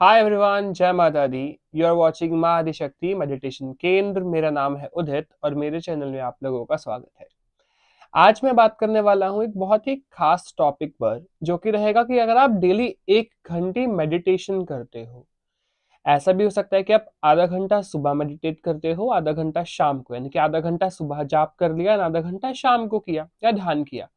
hi everyone जय माता दी you are watching माँ आदिशक्ति मेडिटेशन केंद्र मेरा नाम है उदित और मेरे चैनल में आप लोगों का स्वागत है आज मैं बात करने वाला हूँ एक बहुत ही खास टॉपिक पर जो कि रहेगा कि अगर आप डेली एक घंटे मेडिटेशन करते हो ऐसा भी हो सकता है कि आप आधा घंटा सुबह मेडिटेट करते हो आधा घंटा शाम को यानी कि आधा घंटा सुबह जाप कर लिया और आधा घंटा शाम को किया या ध्यान किया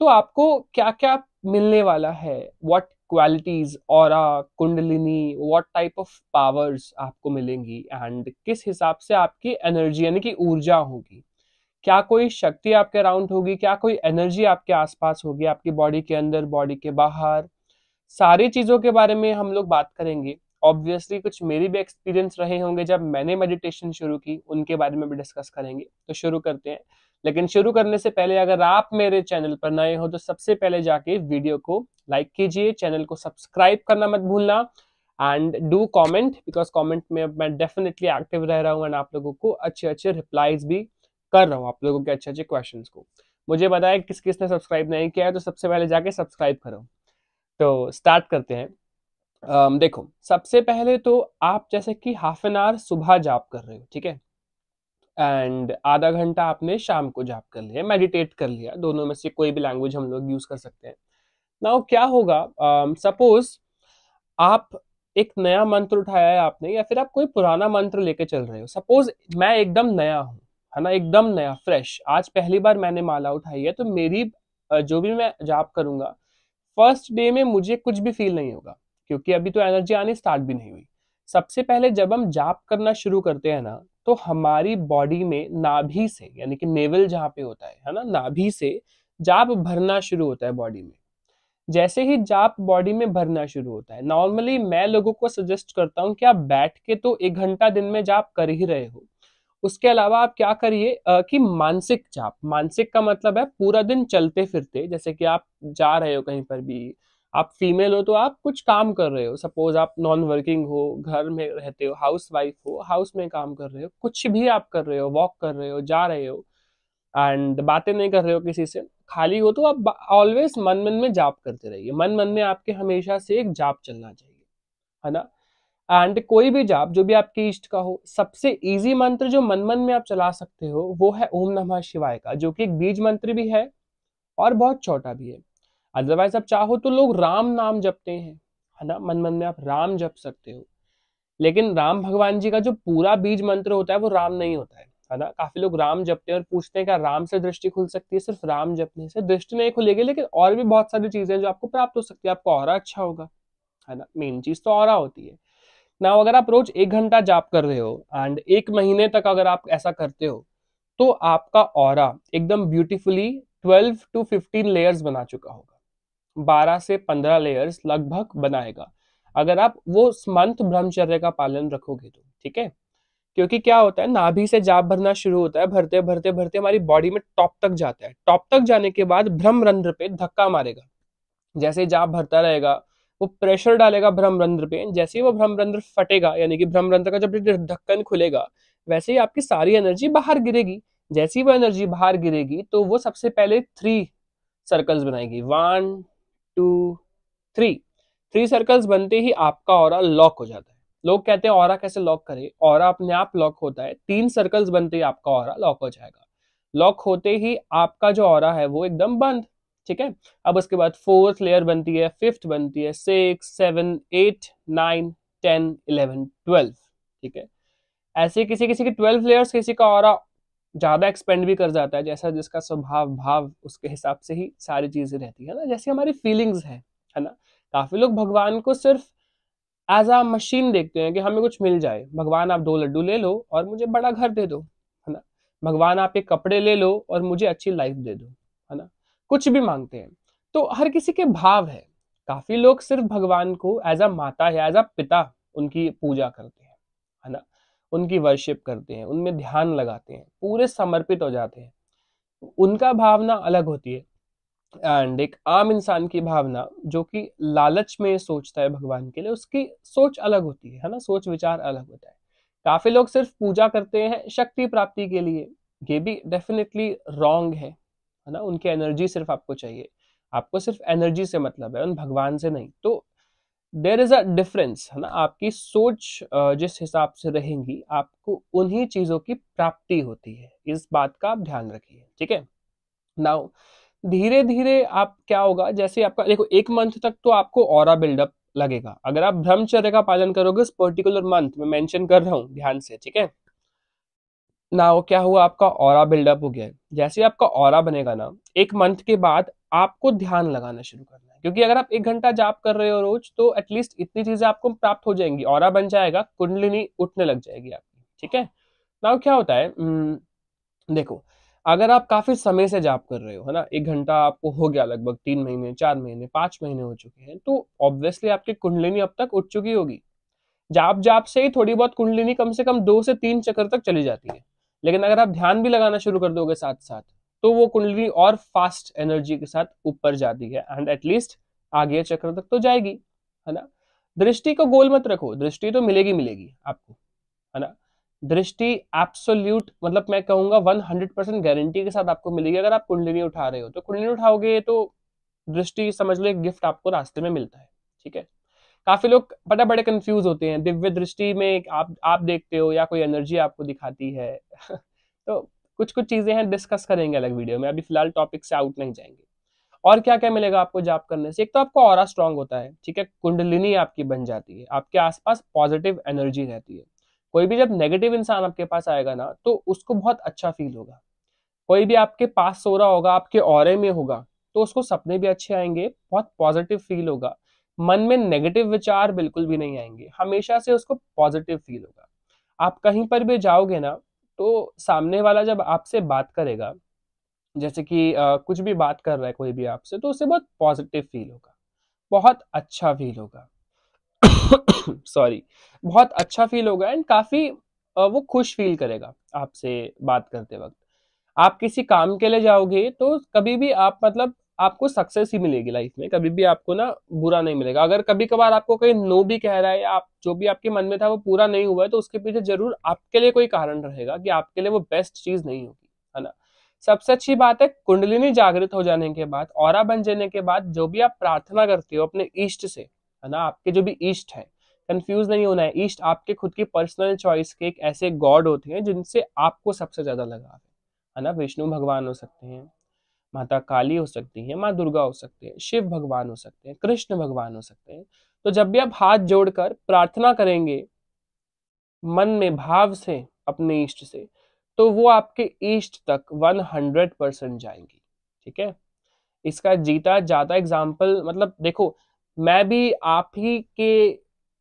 तो आपको क्या क्या मिलने वाला है वॉट क्वालिटीज और kundalini what type of powers आपको मिलेंगी एंड किस हिसाब से आपकी एनर्जी यानी कि ऊर्जा होगी क्या कोई शक्ति आपके अराउंड होगी क्या कोई एनर्जी आपके आसपास होगी आपकी बॉडी के अंदर बॉडी के बाहर सारी चीज़ों के बारे में हम लोग बात करेंगे ऑब्वियसली कुछ मेरी भी एक्सपीरियंस रहे होंगे जब मैंने मेडिटेशन शुरू की उनके बारे में भी डिस्कस करेंगे तो शुरू करते हैं लेकिन शुरू करने से पहले अगर आप मेरे चैनल पर नए हो तो सबसे पहले जाके वीडियो को लाइक कीजिए चैनल को सब्सक्राइब करना मत भूलना and do comment because comment में मैं डेफिनेटली एक्टिव रह रहा हूँ एंड आप लोगों को अच्छे अच्छे रिप्लाईज भी कर रहा हूँ आप लोगों के अच्छे अच्छे क्वेश्चन को मुझे बताया किस किस ने सब्सक्राइब नहीं किया है तो सबसे पहले जाके सब्सक्राइब करो तो स्टार्ट करते हैं um, देखो सबसे पहले तो आप जैसे कि हाफ एन आवर सुबह जाप कर रहे हो ठीक है एंड आधा घंटा आपने शाम को जाप कर लिया मेडिटेट कर लिया दोनों में से कोई भी लैंग्वेज हम लोग यूज़ कर सकते हैं नाउ क्या होगा सपोज um, आप एक नया मंत्र उठाया है आपने या फिर आप कोई पुराना मंत्र लेके चल रहे हो सपोज मैं एकदम नया हूँ है ना एकदम नया फ्रेश आज पहली बार मैंने माला उठाई है तो मेरी uh, जो भी मैं जाप करूंगा फर्स्ट डे में मुझे कुछ भी फील नहीं होगा क्योंकि अभी तो एनर्जी आनी स्टार्ट भी नहीं हुई सबसे पहले जब हम जाप करना शुरू करते हैं ना तो हमारी बॉडी में नाभि से यानी कि नेवल जहाँ पे होता है है ना नाभि से जाप भरना शुरू होता है बॉडी में जैसे ही जाप बॉडी में भरना शुरू होता है नॉर्मली मैं लोगों को सजेस्ट करता हूँ कि आप बैठ के तो एक घंटा दिन में जाप कर ही रहे हो उसके अलावा आप क्या करिए कि मानसिक जाप मानसिक का मतलब है पूरा दिन चलते फिरते जैसे कि आप जा रहे हो कहीं पर भी आप फीमेल हो तो आप कुछ काम कर रहे हो सपोज आप नॉन वर्किंग हो घर में रहते हो हाउस वाइफ हो हाउस में काम कर रहे हो कुछ भी आप कर रहे हो वॉक कर रहे हो जा रहे हो एंड बातें नहीं कर रहे हो किसी से खाली हो तो आप ऑलवेज मन मन में जाप करते रहिए मन मन में आपके हमेशा से एक जाप चलना चाहिए है ना एंड कोई भी जाप जो भी आपके इष्ट का हो सबसे इजी मंत्र जो मन मन में आप चला सकते हो वो है ओम नमः शिवाय का जो कि एक बीज मंत्र भी है और बहुत छोटा भी है अदरवाइज आप चाहो तो लोग राम नाम जपते हैं है ना मन मन में आप राम जप सकते हो लेकिन राम भगवान जी का जो पूरा बीज मंत्र होता है वो राम नहीं होता है है ना काफी लोग राम जपते हैं और पूछते हैं क्या राम से दृष्टि खुल सकती है सिर्फ राम जपने से दृष्टि नहीं खुलेगी लेकिन और भी बहुत सारी चीजें जो आपको प्राप्त हो सकती है आपको और अच्छा होगा है ना मेन चीज तो और होती है ना अगर आप रोज एक घंटा जाप कर रहे हो एंड एक महीने तक अगर आप ऐसा करते हो तो आपका और एकदम beautifully twelve to fifteen layers बना चुका होगा बारह से पंद्रह लेयर्स लगभग बनाएगा अगर आप वो मंथ ब्रह्मचर्य का पालन रखोगे तो ठीक है क्योंकि क्या होता है नाभि से जाप भरना शुरू होता है भरते भरते भरते हमारी बॉडी में टॉप तक जाता है टॉप तक जाने के बाद भ्रम रंध्र पे धक्का मारेगा जैसे जाप भरता रहेगा वो प्रेशर डालेगा भ्रम रंध्र पे जैसे ही वो भ्रम रंध्र फटेगा यानी कि भ्रम रंध्र का जब ढक्कन खुलेगा वैसे ही आपकी सारी एनर्जी बाहर गिरेगी जैसी वो एनर्जी बाहर गिरेगी तो वो सबसे पहले थ्री सर्कल्स बनाएगी one two three three circles बनते ही आपका और लॉक हो जाता है लोग कहते हैं और कैसे लॉक करे और अपने आप लॉक होता है तीन सर्कल्स बनते ही आपका और लॉक हो जाएगा लॉक होते ही आपका जो और है वो एकदम बंद ठीक है अब उसके बाद फोर्थ लेयर बनती है फिफ्थ बनती है six seven eight nine ten eleven twelve ठीक है ऐसे किसी किसी के ट्वेल्व लेयर्स किसी का और ज़्यादा एक्सपेंड भी कर जाता है जैसा जिसका स्वभाव भाव उसके हिसाब से ही सारी चीज़ें रहती है ना जैसे हमारी फीलिंग्स है है ना काफ़ी लोग भगवान को सिर्फ एज आ मशीन देखते हैं कि हमें कुछ मिल जाए भगवान आप दो लड्डू ले लो और मुझे बड़ा घर दे दो है ना भगवान आप एक कपड़े ले लो और मुझे अच्छी लाइफ दे दो है ना कुछ भी मांगते हैं तो हर किसी के भाव है काफी लोग सिर्फ भगवान को एज अ माता या एज अ पिता उनकी पूजा करते हैं है ना उनकी वर्शिप करते हैं उनमें ध्यान लगाते हैं पूरे समर्पित हो जाते हैं उनका भावना अलग होती है एंड एक आम इंसान की भावना जो कि लालच में सोचता है भगवान के लिए उसकी सोच अलग होती है है ना सोच विचार अलग होता है काफी लोग सिर्फ पूजा करते हैं शक्ति प्राप्ति के लिए ये भी डेफिनेटली रॉन्ग है है ना उनकी एनर्जी सिर्फ आपको चाहिए आपको सिर्फ एनर्जी से मतलब है उन भगवान से नहीं तो देर इज अ डिफरेंस है ना आपकी सोच जिस हिसाब से रहेंगी आपको उन्हीं चीजों की प्राप्ति होती है इस बात का आप ध्यान रखिए ठीक है नाउ धीरे धीरे आप क्या होगा जैसे आपका देखो एक मंथ तक तो आपको और बिल्डअप लगेगा अगर आप ब्रह्मचर्य का पालन करोगे उस पर्टिकुलर मंथ में मेंशन कर रहा हूँ ध्यान से ठीक है ना वो क्या हुआ आपका और बिल्डअप हो गया जैसे आपका और बनेगा ना एक मंथ के बाद आपको ध्यान लगाना शुरू करना है क्योंकि अगर आप एक घंटा जाप कर रहे हो रोज तो एटलीस्ट इतनी चीजें आपको प्राप्त हो जाएंगी और बन जाएगा कुंडलिनी उठने लग जाएगी आपकी ठीक है ना क्या होता है देखो अगर आप काफी समय से जाप कर रहे हो है ना एक घंटा आपको हो गया लगभग तीन महीने चार महीने पांच महीने हो चुके हैं तो ऑब्वियसली आपकी कुंडलिनी अब तक उठ चुकी होगी जाप जाप से ही थोड़ी बहुत कुंडलिनी कम से कम दो से तीन चक्र तक चली जाती है लेकिन अगर आप ध्यान भी लगाना शुरू कर दोगे साथ साथ तो वो कुंडली और फास्ट एनर्जी के साथ ऊपर जाती है एंड एटलीस्ट आगे चक्र तक तो जाएगी है ना दृष्टि को गोल मत रखो दृष्टि तो मिलेगी मिलेगी आपको है ना दृष्टि एब्सोल्यूट मतलब मैं कहूंगा वन हंड्रेड परसेंट गारंटी के साथ आपको मिलेगी अगर आप कुंडलिनी उठा रहे हो तो कुंडलिनी उठाओगे तो दृष्टि समझ लो एक गिफ्ट आपको रास्ते में मिलता है ठीक है काफी लोग बड़ा बड़े कंफ्यूज होते हैं दिव्य दृष्टि में आप आप देखते हो या कोई एनर्जी आपको दिखाती है तो कुछ कुछ चीजें हैं डिस्कस करेंगे अलग वीडियो में अभी फिलहाल टॉपिक से आउट नहीं जाएंगे और क्या क्या मिलेगा आपको जाप करने से एक तो आपको और स्ट्रांग होता है ठीक है कुंडलिनी आपकी बन जाती है आपके आसपास पॉजिटिव एनर्जी रहती है कोई भी जब नेगेटिव इंसान आपके पास आएगा ना तो उसको बहुत अच्छा फील होगा कोई भी आपके पास सो रहा होगा आपके और में होगा तो उसको सपने भी अच्छे आएंगे बहुत पॉजिटिव फील होगा मन में नेगेटिव विचार बिल्कुल भी नहीं आएंगे हमेशा से उसको पॉजिटिव फील होगा आप कहीं पर भी जाओगे ना तो सामने वाला जब आपसे बात करेगा जैसे कि आ, कुछ भी बात कर रहा है कोई भी आपसे तो उसे बहुत पॉजिटिव फील होगा बहुत अच्छा फील होगा सॉरी बहुत अच्छा फील होगा एंड काफ़ी वो खुश फील करेगा आपसे बात करते वक्त आप किसी काम के लिए जाओगे तो कभी भी आप मतलब आपको सक्सेस ही मिलेगी लाइफ में कभी भी आपको ना बुरा नहीं मिलेगा अगर कभी कभार आपको कोई नो भी कह रहा है आप जो भी आपके मन में था वो पूरा नहीं हुआ है तो उसके पीछे जरूर आपके लिए कोई कारण रहेगा कि आपके लिए वो बेस्ट चीज नहीं होगी है ना सबसे अच्छी बात है कुंडलिनी जागृत हो जाने के बाद और बन जाने के बाद जो भी आप प्रार्थना करते हो अपने इष्ट से है ना आपके जो भी ईस्ट हैं कंफ्यूज नहीं होना है ईस्ट आपके खुद की पर्सनल चॉइस के एक ऐसे गॉड होते हैं जिनसे आपको सबसे ज़्यादा लगाव है ना विष्णु भगवान हो सकते हैं माता काली हो सकती है माँ दुर्गा हो सकते हैं शिव भगवान हो सकते हैं कृष्ण भगवान हो सकते हैं तो जब भी आप हाथ जोड़कर प्रार्थना करेंगे मन में भाव से अपने इष्ट से तो वो आपके इष्ट तक 100 परसेंट जाएंगी ठीक है इसका जीता जाता एग्जाम्पल मतलब देखो मैं भी आप ही के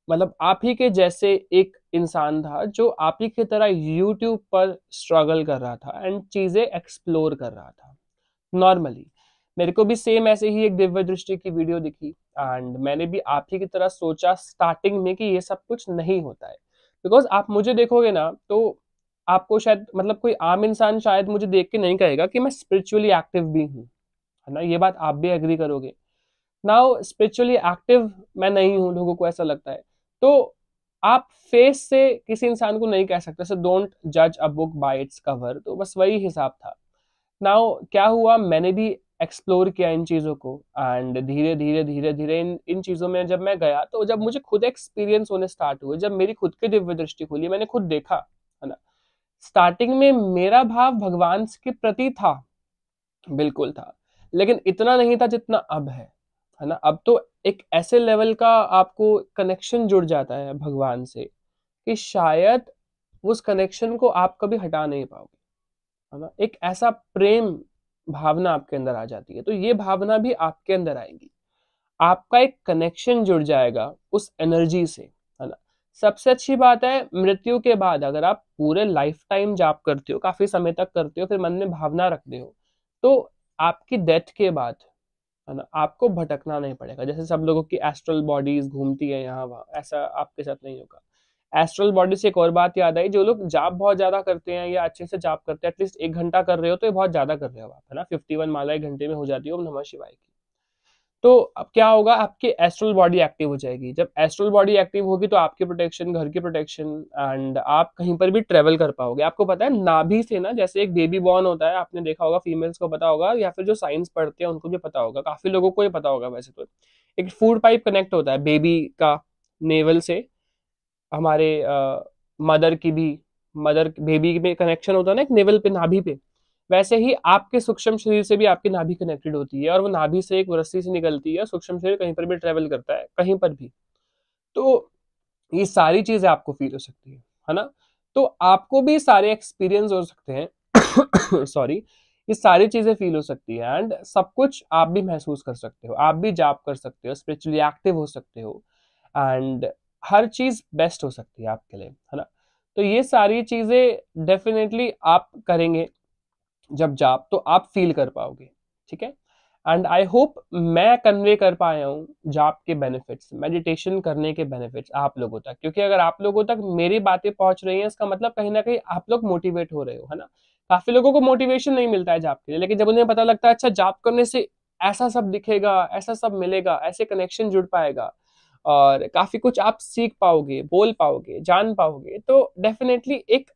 मतलब आप ही के जैसे एक इंसान था जो आप ही की तरह यूट्यूब पर स्ट्रगल कर रहा था एंड चीज़ें एक्सप्लोर कर रहा था नॉर्मली मेरे को भी सेम ऐसे ही एक दिव्य दृष्टि की वीडियो दिखी एंड मैंने भी आप ही की तरह सोचा स्टार्टिंग में कि ये सब कुछ नहीं होता है बिकॉज आप मुझे देखोगे ना तो आपको शायद मतलब कोई आम इंसान शायद मुझे देख के नहीं कहेगा कि मैं स्पिरिचुअली एक्टिव भी हूँ है ना ये बात आप भी एग्री करोगे नाउ स्पिरिचुअली एक्टिव मैं नहीं हूँ लोगों को ऐसा लगता है तो आप फेस से किसी इंसान को नहीं कह सकते सो डोंट जज a book by its cover तो बस वही हिसाब था नाउ क्या हुआ मैंने भी एक्सप्लोर किया इन चीज़ों को एंड धीरे धीरे धीरे धीरे इन इन चीज़ों में जब मैं गया तो जब मुझे खुद एक्सपीरियंस होने स्टार्ट हुए जब मेरी खुद की दिव्य दृष्टि खुली मैंने खुद देखा है ना स्टार्टिंग में मेरा भाव भगवान के प्रति था बिल्कुल था लेकिन इतना नहीं था जितना अब है है ना अब तो एक ऐसे लेवल का आपको कनेक्शन जुड़ जाता है भगवान से कि शायद उस कनेक्शन को आप कभी हटा नहीं पाओगे है ना एक ऐसा प्रेम भावना आपके अंदर आ जाती है तो ये भावना भी आपके अंदर आएगी आपका एक कनेक्शन जुड़ जाएगा उस एनर्जी से है ना सबसे अच्छी बात है मृत्यु के बाद अगर आप पूरे लाइफ टाइम जाप करते हो काफी समय तक करते हो फिर मन में भावना रखते हो तो आपकी डेथ के बाद है ना आपको भटकना नहीं पड़ेगा जैसे सब लोगों की एस्ट्रल बॉडीज घूमती है यहाँ वहाँ ऐसा आपके साथ नहीं होगा एस्ट्रल बॉडी से एक और बात याद आई जो लोग जाप बहुत ज्यादा करते हैं या अच्छे से जाप करते हैं एटलीस्ट एक घंटा कर रहे हो तो ये बहुत ज्यादा कर रहे हो आप है ना फिफ्टी वन माला एक घंटे में हो जाती है ओम नमः शिवाय की तो अब क्या होगा आपकी एस्ट्रल बॉडी एक्टिव हो जाएगी जब एस्ट्रल बॉडी एक्टिव होगी तो आपकी प्रोटेक्शन घर की प्रोटेक्शन एंड आप कहीं पर भी ट्रेवल कर पाओगे आपको पता है नाभि से ना जैसे एक बेबी बॉर्न होता है आपने देखा होगा फीमेल्स को पता होगा या फिर जो साइंस पढ़ते हैं उनको भी पता होगा काफी लोगों को ये पता होगा वैसे तो एक फूड पाइप कनेक्ट होता है बेबी का नेवल से हमारे मदर की भी मदर बेबी में कनेक्शन होता है ना एक नेवल पे नाभि पे वैसे ही आपके सूक्ष्म शरीर से भी आपकी नाभि कनेक्टेड होती है और वो नाभि से एक रस्सी से निकलती है सूक्ष्म शरीर कहीं पर भी ट्रेवल करता है कहीं पर भी तो ये सारी चीज़ें आपको फील हो सकती है है ना तो आपको भी सारे एक्सपीरियंस हो सकते हैं सॉरी ये सारी चीज़ें फील हो सकती है एंड सब कुछ आप भी महसूस कर सकते हो आप भी जाप कर सकते हो स्पिरिचुअली एक्टिव हो सकते हो एंड हर चीज़ बेस्ट हो सकती है आपके लिए है ना तो ये सारी चीज़ें डेफिनेटली आप करेंगे जब जाप तो आप फील कर पाओगे ठीक है एंड आई होप मैं कन्वे कर पाया हूँ जाप के बेनिफिट्स मेडिटेशन करने के बेनिफिट्स आप लोगों तक क्योंकि अगर आप लोगों तक मेरी बातें पहुंच रही हैं इसका मतलब कहीं ना कहीं आप लोग मोटिवेट हो रहे हो है ना काफी लोगों को मोटिवेशन नहीं मिलता है जाप के लिए लेकिन जब उन्हें पता लगता है अच्छा जाप करने से ऐसा सब दिखेगा ऐसा सब मिलेगा ऐसे कनेक्शन जुड़ पाएगा और काफी कुछ आप सीख पाओगे बोल पाओगे जान पाओगे तो डेफिनेटली एक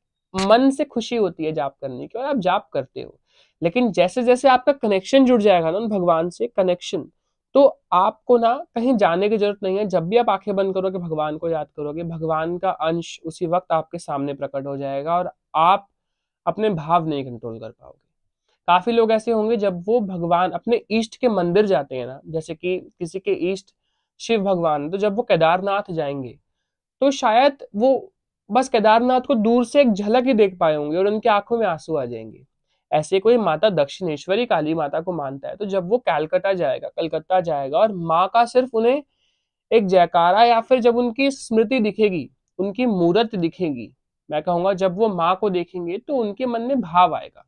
मन से खुशी होती है जाप करने की और आप जाप करते हो लेकिन जैसे जैसे आपका कनेक्शन जुड़ जाएगा ना भगवान से कनेक्शन तो आपको ना कहीं जाने की जरूरत नहीं है जब भी आप आंखें बंद करोगे भगवान को याद करोगे भगवान का अंश उसी वक्त आपके सामने प्रकट हो जाएगा और आप अपने भाव नहीं कंट्रोल कर पाओगे काफी लोग ऐसे होंगे जब वो भगवान अपने ईष्ट के मंदिर जाते हैं ना जैसे कि किसी के ईष्ट शिव भगवान तो जब वो केदारनाथ जाएंगे तो शायद वो बस केदारनाथ को दूर से एक झलक ही देख पाए होंगे और उनकी आंखों में आंसू आ जाएंगे ऐसे कोई माता दक्षिणेश्वरी काली माता को मानता है तो जब वो कैलकटा जाएगा कलकत्ता जाएगा और माँ का सिर्फ उन्हें एक जयकारा या फिर जब उनकी स्मृति दिखेगी उनकी मूर्त दिखेगी मैं कहूँगा जब वो माँ को देखेंगे तो उनके मन में भाव आएगा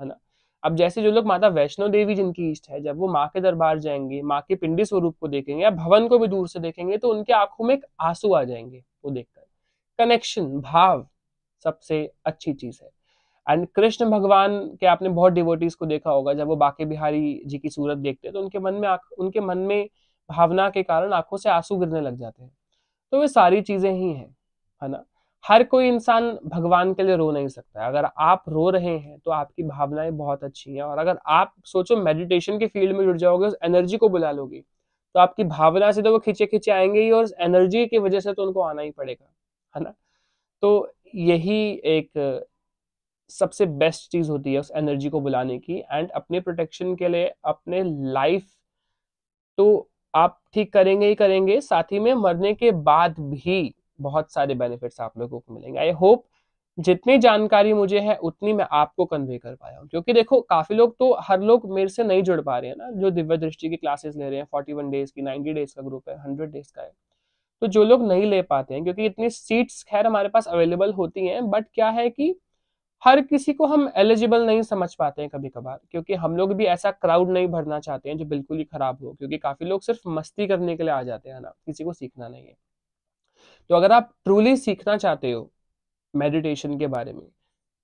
है ना अब जैसे जो लोग माता वैष्णो देवी जिनकी इष्ट है जब वो माँ के दरबार जाएंगे माँ के पिंडी स्वरूप को देखेंगे या भवन को भी दूर से देखेंगे तो उनके आंखों में एक आंसू आ जाएंगे वो देखकर कनेक्शन भाव सबसे अच्छी चीज है एंड कृष्ण भगवान के आपने बहुत डिवोटीज को देखा होगा जब वो बाके बिहारी जी की सूरत देखते हैं तो उनके मन में उनके मन में भावना के कारण आंखों से आंसू गिरने लग जाते हैं तो वे सारी चीजें ही हैं है ना हर कोई इंसान भगवान के लिए रो नहीं सकता अगर आप रो रहे हैं तो आपकी भावनाएं बहुत अच्छी हैं और अगर आप सोचो मेडिटेशन के फील्ड में जुड़ जाओगे उस एनर्जी को बुला लोगे तो आपकी भावना से तो वो खींचे खींचे आएंगे ही और एनर्जी की वजह से तो उनको आना ही पड़ेगा है ना तो यही एक सबसे बेस्ट चीज़ होती है उस एनर्जी को बुलाने की एंड अपने प्रोटेक्शन के लिए अपने लाइफ तो आप ठीक करेंगे ही करेंगे साथ ही में मरने के बाद भी बहुत सारे बेनिफिट्स आप लोगों को मिलेंगे आई होप जितनी जानकारी मुझे है उतनी मैं आपको कन्वे कर पाया हूँ क्योंकि देखो काफी लोग तो हर लोग मेरे से नहीं जुड़ पा रहे हैं ना जो दिव्य दृष्टि की क्लासेस ले रहे हैं फोर्टी वन डेज की नाइनटी डेज का ग्रुप है हंड्रेड डेज का है तो जो लोग नहीं ले पाते हैं क्योंकि इतनी सीट्स खैर हमारे पास अवेलेबल होती हैं बट क्या है कि हर किसी को हम एलिजिबल नहीं समझ पाते हैं कभी कभार क्योंकि हम लोग भी ऐसा क्राउड नहीं भरना चाहते हैं जो बिल्कुल ही खराब हो क्योंकि काफी लोग सिर्फ मस्ती करने के लिए आ जाते हैं ना किसी को सीखना नहीं है तो अगर आप ट्रूली सीखना चाहते हो मेडिटेशन के बारे में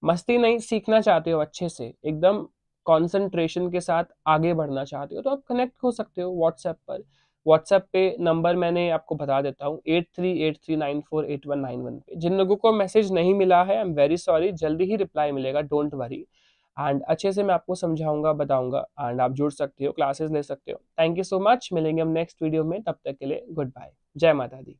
मस्ती नहीं सीखना चाहते हो अच्छे से एकदम कॉन्सेंट्रेशन के साथ आगे बढ़ना चाहते हो तो आप कनेक्ट हो सकते हो व्हाट्सएप पर व्हाट्सएप पे नंबर मैंने आपको बता देता हूँ eight three eight three nine four eight one nine one पे जिन लोगों को मैसेज नहीं मिला है आई एम वेरी सॉरी जल्दी ही रिप्लाई मिलेगा डोंट वरी एंड अच्छे से मैं आपको समझाऊंगा बताऊंगा एंड आप जुड़ सकते हो क्लासेस ले सकते हो थैंक यू सो मच मिलेंगे हम नेक्स्ट वीडियो में तब तक के लिए गुड बाय जय माता दी